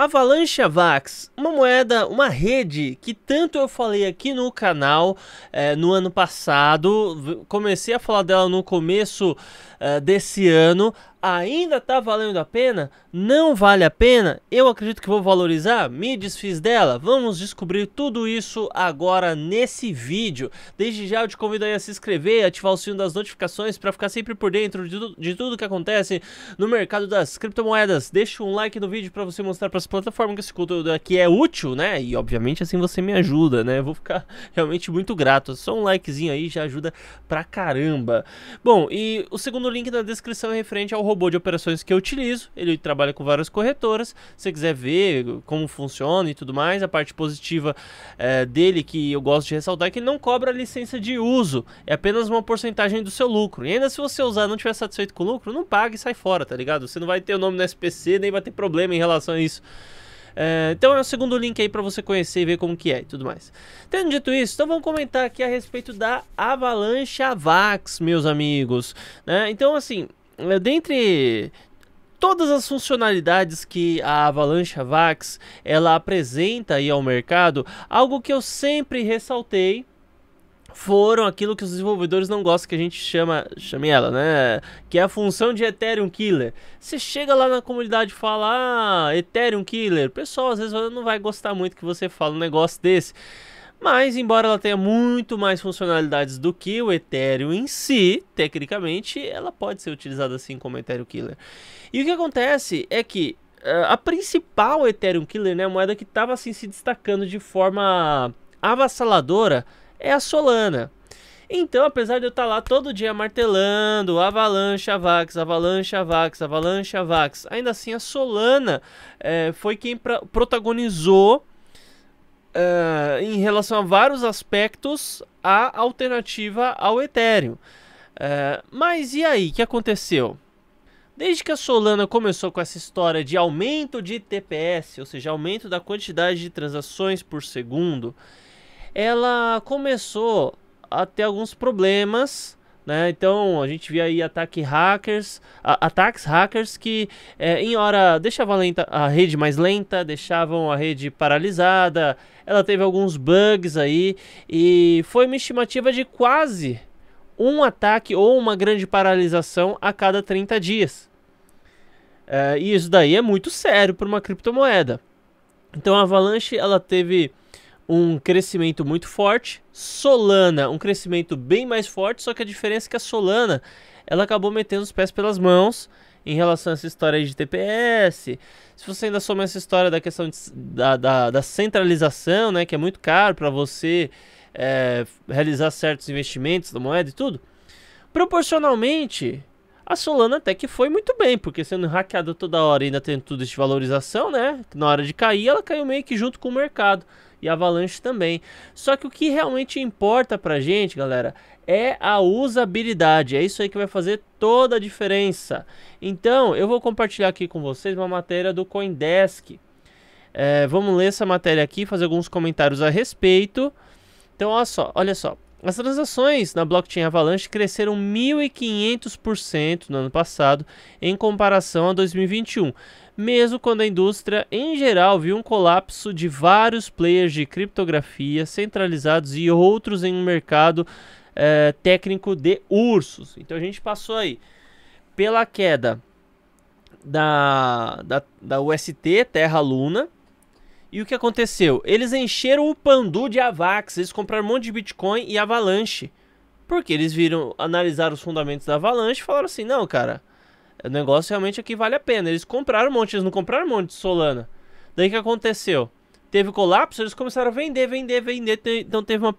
Avalanche Vax, uma moeda, uma rede que tanto eu falei aqui no canal eh, no ano passado, comecei a falar dela no começo eh, desse ano ainda está valendo a pena? Não vale a pena? Eu acredito que vou valorizar? Me desfiz dela? Vamos descobrir tudo isso agora nesse vídeo. Desde já eu te convido a se inscrever, ativar o sino das notificações para ficar sempre por dentro de, de tudo que acontece no mercado das criptomoedas. Deixa um like no vídeo para você mostrar para as plataformas que esse conteúdo aqui é útil, né? E obviamente assim você me ajuda, né? Eu vou ficar realmente muito grato. Só um likezinho aí já ajuda pra caramba. Bom, e o segundo link na descrição é referente ao robô de operações que eu utilizo, ele trabalha com várias corretoras. Se você quiser ver como funciona e tudo mais, a parte positiva é, dele que eu gosto de ressaltar é que ele não cobra licença de uso, é apenas uma porcentagem do seu lucro. E ainda se você usar e não estiver satisfeito com o lucro, não paga e sai fora, tá ligado? Você não vai ter o nome no SPC, nem vai ter problema em relação a isso. É, então é o segundo link aí para você conhecer e ver como que é e tudo mais. Tendo dito isso, então vamos comentar aqui a respeito da Avalanche Avax, meus amigos. Né? Então assim, é, dentre todas as funcionalidades que a Avalanche Vax ela apresenta aí ao mercado, algo que eu sempre ressaltei foram aquilo que os desenvolvedores não gostam que a gente chama, chame ela, né? Que é a função de Ethereum Killer. Você chega lá na comunidade e fala: "Ah, Ethereum Killer". O pessoal às vezes não vai gostar muito que você fala um negócio desse. Mas, embora ela tenha muito mais funcionalidades do que o Ethereum em si, tecnicamente, ela pode ser utilizada assim como Ethereum Killer. E o que acontece é que eh, a principal Ethereum Killer, né, a moeda que estava assim se destacando de forma avassaladora, é a Solana. Então, apesar de eu estar tá lá todo dia martelando Avalanche, Avax, Avalanche, Avax, Avalanche, Avax, ainda assim a Solana é, foi quem protagonizou uh, em relação a vários aspectos a alternativa ao Ethereum. Uh, mas e aí, o que aconteceu? Desde que a Solana começou com essa história de aumento de TPS, ou seja, aumento da quantidade de transações por segundo, ela começou a ter alguns problemas né? Então a gente vê aí ataque hackers, a, ataques hackers que é, em hora deixavam a, lenta, a, rede mais lenta, deixavam a rede paralisada, ela teve alguns bugs aí e foi uma estimativa de quase um ataque ou uma grande paralisação a cada 30 dias. É, e isso daí é muito sério para uma criptomoeda. Então a Avalanche ela teve um crescimento muito forte, Solana um crescimento bem mais forte, só que a diferença é que a Solana ela acabou metendo os pés pelas mãos em relação a essa história de TPS. Se você ainda soma essa história da questão de, da, da, da, centralização, né, que é muito caro para você é, realizar certos investimentos da moeda e tudo, proporcionalmente a Solana até que foi muito bem, porque sendo hackeada toda hora e ainda tendo tudo de valorização, né, na hora de cair, ela caiu meio que junto com o mercado e Avalanche também. Só que o que realmente importa pra gente, galera, é a usabilidade. É isso aí que vai fazer toda a diferença. Então, eu vou compartilhar aqui com vocês uma matéria do Coindesk. É, vamos ler essa matéria aqui, fazer alguns comentários a respeito. Então, olha só, olha só. As transações na blockchain Avalanche cresceram 1.500% no ano passado em comparação a 2021, mesmo quando a indústria em geral viu um colapso de vários players de criptografia centralizados e outros em um mercado é, técnico de ursos. Então a gente passou aí pela queda da, da, da UST, Terra Luna. E o que aconteceu? Eles encheram o Pandu de Avax, eles compraram um monte de Bitcoin e Avalanche. Porque eles viram, analisaram os fundamentos da Avalanche e falaram assim: não, cara, o negócio realmente aqui é vale a pena. Eles compraram um monte, eles não compraram um monte de Solana. Daí o que aconteceu? Teve colapso, eles começaram a vender, vender, vender. Então teve uma,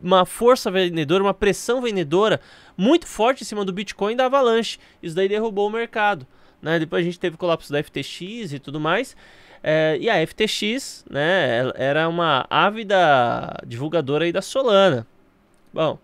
uma força vendedora, uma pressão vendedora muito forte em cima do Bitcoin e da Avalanche. Isso daí derrubou o mercado. Né? Depois a gente teve colapso da FTX e tudo mais. É, e a FTX né, era uma ávida divulgadora aí da Solana. Bom,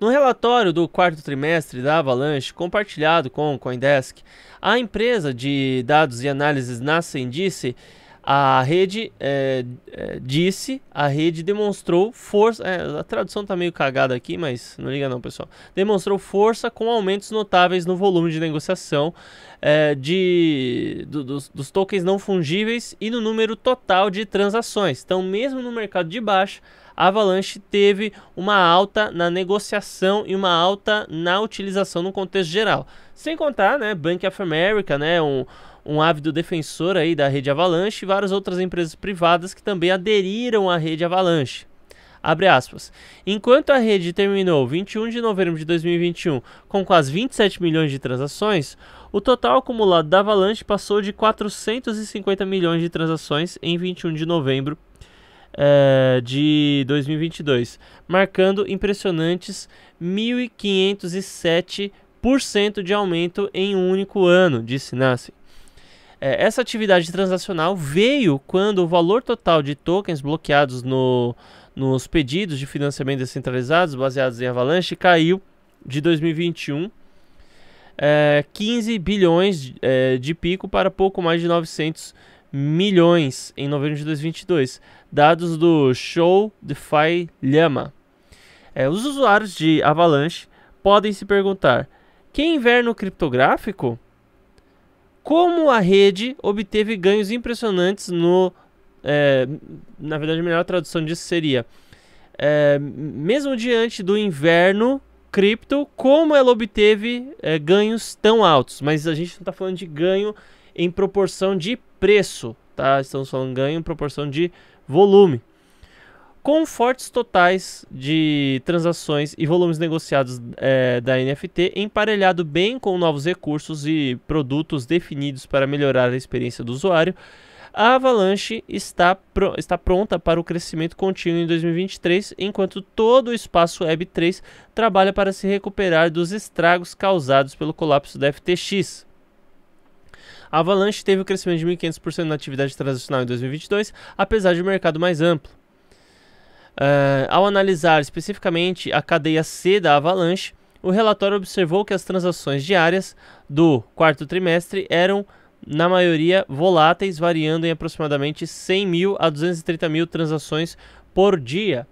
no relatório do quarto trimestre da Avalanche, compartilhado com o Coindesk, a empresa de dados e análises Nascendice a rede é, é, disse, a rede demonstrou força. É, a tradução está meio cagada aqui, mas não liga não, pessoal. Demonstrou força com aumentos notáveis no volume de negociação é, de, do, dos, dos, tokens não fungíveis e no número total de transações. Então, mesmo no mercado de baixa, a Avalanche teve uma alta na negociação e uma alta na utilização no contexto geral. Sem contar, né, Bank of America, né, um, um ávido defensor aí da rede Avalanche e várias outras empresas privadas que também aderiram à rede Avalanche. Abre aspas. Enquanto a rede terminou 21 de novembro de 2021 com quase 27 milhões de transações, o total acumulado da Avalanche passou de 450 milhões de transações em 21 de novembro é, de 2022, marcando impressionantes 1.507% de aumento em um único ano, disse Nassim. É, essa atividade transacional veio quando o valor total de tokens bloqueados no, nos pedidos de financiamento descentralizados baseados em Avalanche caiu de 2021 é, 15 bilhões de, eh, é, de pico para pouco mais de 900 milhões em novembro de 2022, dados do Show DeFi Llama. É, os usuários de Avalanche podem se perguntar: que inverno criptográfico? Como a rede obteve ganhos impressionantes no. É, na verdade, a melhor tradução disso seria: é, mesmo diante do inverno cripto, como ela obteve é, ganhos tão altos? Mas a gente não está falando de ganho em proporção de preço, tá? Estamos falando ganho em proporção de volume. Com fortes totais de transações e volumes negociados é, da NFT, emparelhado bem com novos recursos e produtos definidos para melhorar a experiência do usuário, a Avalanche está, está pronta para o crescimento contínuo em 2023, enquanto todo o espaço Web3 trabalha para se recuperar dos estragos causados pelo colapso da FTX. A Avalanche teve o um crescimento de 1.500% na atividade transacional em 2022, apesar de um mercado mais amplo. Uh, ao analisar especificamente a cadeia C da Avalanche, o relatório observou que as transações diárias do quarto trimestre eram, na maioria, voláteis, variando em aproximadamente 100 mil a 230 mil transações por dia.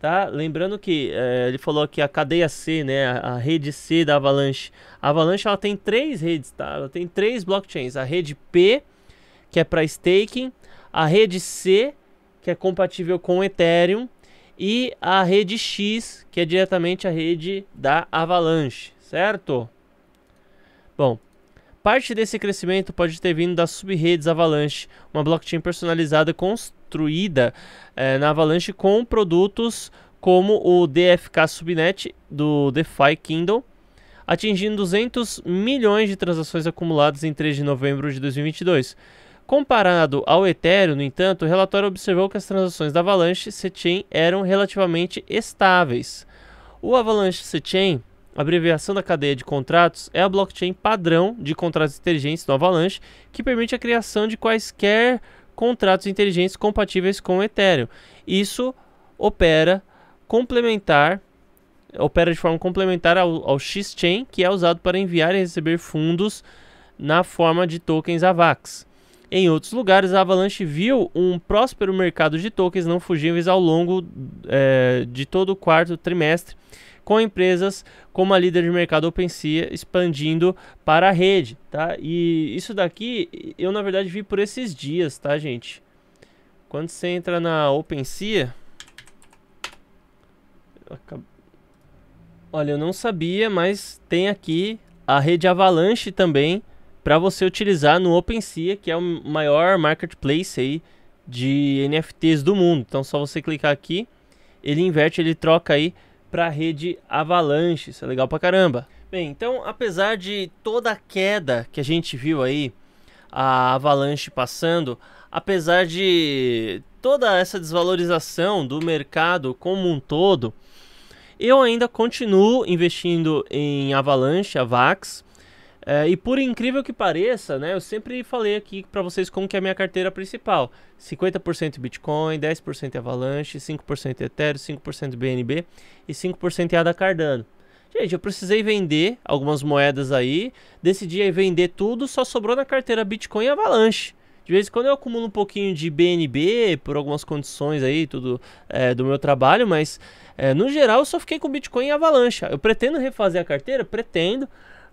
Tá? Lembrando que é, ele falou que a cadeia C, né? A, a, rede C da Avalanche. A Avalanche ela tem três redes, tá? Ela tem três blockchains. A rede P, que é para staking, a rede C, que é compatível com Ethereum, e a rede X, que é diretamente a rede da Avalanche, certo? Bom, parte desse crescimento pode ter vindo das subredes Avalanche, uma blockchain personalizada com os construída é, na Avalanche com produtos como o DFK Subnet do DeFi Kindle, atingindo 200 milhões de transações acumuladas em 3 de novembro de 2022. Comparado ao Ethereum, no entanto, o relatório observou que as transações da Avalanche chain eram relativamente estáveis. O Avalanche chain abreviação da cadeia de contratos, é a blockchain padrão de contratos inteligentes do Avalanche, que permite a criação de quaisquer contratos inteligentes compatíveis com o Ethereum. Isso opera complementar opera de forma complementar ao, ao X-Chain, que é usado para enviar e receber fundos na forma de tokens AVAX. Em outros lugares, a Avalanche viu um próspero mercado de tokens não fugíveis ao longo é, de todo o quarto trimestre, com empresas como a líder de mercado OpenSea expandindo para a rede, tá? E isso daqui eu na verdade vi por esses dias, tá, gente? Quando você entra na OpenSea, Olha, eu não sabia, mas tem aqui a rede Avalanche também para você utilizar no OpenSea, que é o maior marketplace aí de NFTs do mundo. Então, só você clicar aqui, ele inverte, ele troca aí para a rede Avalanche. Isso é legal pra caramba. Bem, então, apesar de toda a queda que a gente viu aí, a Avalanche passando, apesar de toda essa desvalorização do mercado como um todo, eu ainda continuo investindo em Avalanche, a VAX. É, e por incrível que pareça, né, eu sempre falei aqui para vocês como que é a minha carteira principal. 50% Bitcoin, 10% Avalanche, 5% Ethereum, 5% BNB e 5% ADA Cardano. Gente, eu precisei vender algumas moedas aí, decidi vender tudo, só sobrou na carteira Bitcoin e Avalanche. De vez em quando eu acumulo um pouquinho de BNB por algumas condições aí, tudo é, do meu trabalho, mas é, no geral eu só fiquei com Bitcoin e Avalanche. Eu pretendo refazer a carteira? Pretendo.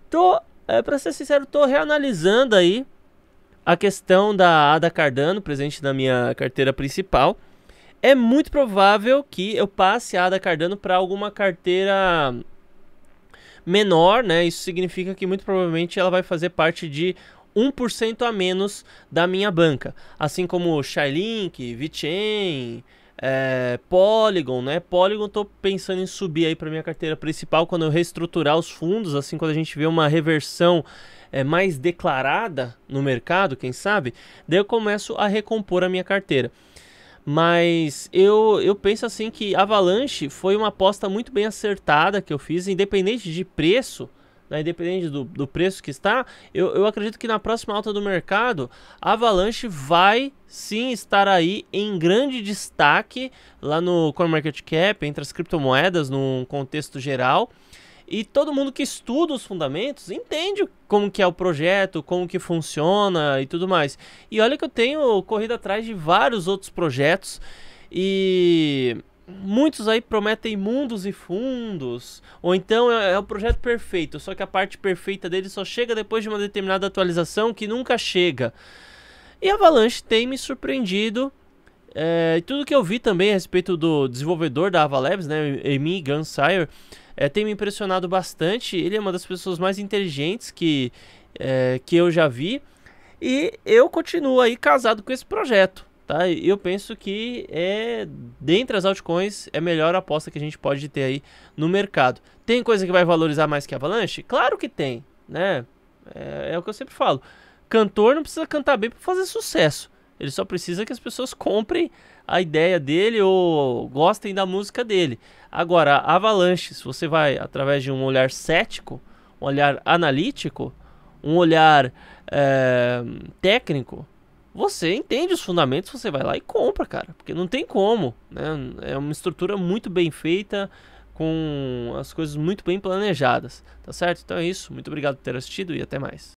Tô é, para ser sincero, estou reanalisando aí a questão da ADA Cardano, presente na minha carteira principal. É muito provável que eu passe a ADA Cardano para alguma carteira menor, né? Isso significa que muito provavelmente ela vai fazer parte de 1% a menos da minha banca. Assim como Shylink, VeChain, é, Polygon, né? Polygon, tô pensando em subir aí para minha carteira principal quando eu reestruturar os fundos, assim quando a gente vê uma reversão é, mais declarada no mercado, quem sabe, daí eu começo a recompor a minha carteira. Mas eu, eu penso assim que Avalanche foi uma aposta muito bem acertada que eu fiz, independente de preço, né, independente do, do preço que está, eu, eu acredito que na próxima alta do mercado, a Avalanche vai sim estar aí em grande destaque lá no CoinMarketCap, entre as criptomoedas, num contexto geral. E todo mundo que estuda os fundamentos entende como que é o projeto, como que funciona e tudo mais. E olha que eu tenho corrido atrás de vários outros projetos e muitos aí prometem mundos e fundos, ou então é, é, o projeto perfeito, só que a parte perfeita dele só chega depois de uma determinada atualização que nunca chega. E a Avalanche tem me surpreendido. É, tudo que eu vi também a respeito do desenvolvedor da Avalabs, né, Amy Gunsire, é, tem me impressionado bastante. Ele é uma das pessoas mais inteligentes que, é, que eu já vi. E eu continuo aí casado com esse projeto. Tá? eu penso que é dentre as altcoins é a melhor aposta que a gente pode ter aí no mercado. Tem coisa que vai valorizar mais que a Avalanche? Claro que tem, né? É, é o que eu sempre falo. Cantor não precisa cantar bem para fazer sucesso. Ele só precisa que as pessoas comprem a ideia dele ou gostem da música dele. Agora, Avalanche, se você vai através de um olhar cético, um olhar analítico, um olhar é, técnico, você entende os fundamentos, você vai lá e compra, cara. Porque não tem como, né? É uma estrutura muito bem feita, com as coisas muito bem planejadas, tá certo? Então é isso, muito obrigado por ter assistido e até mais.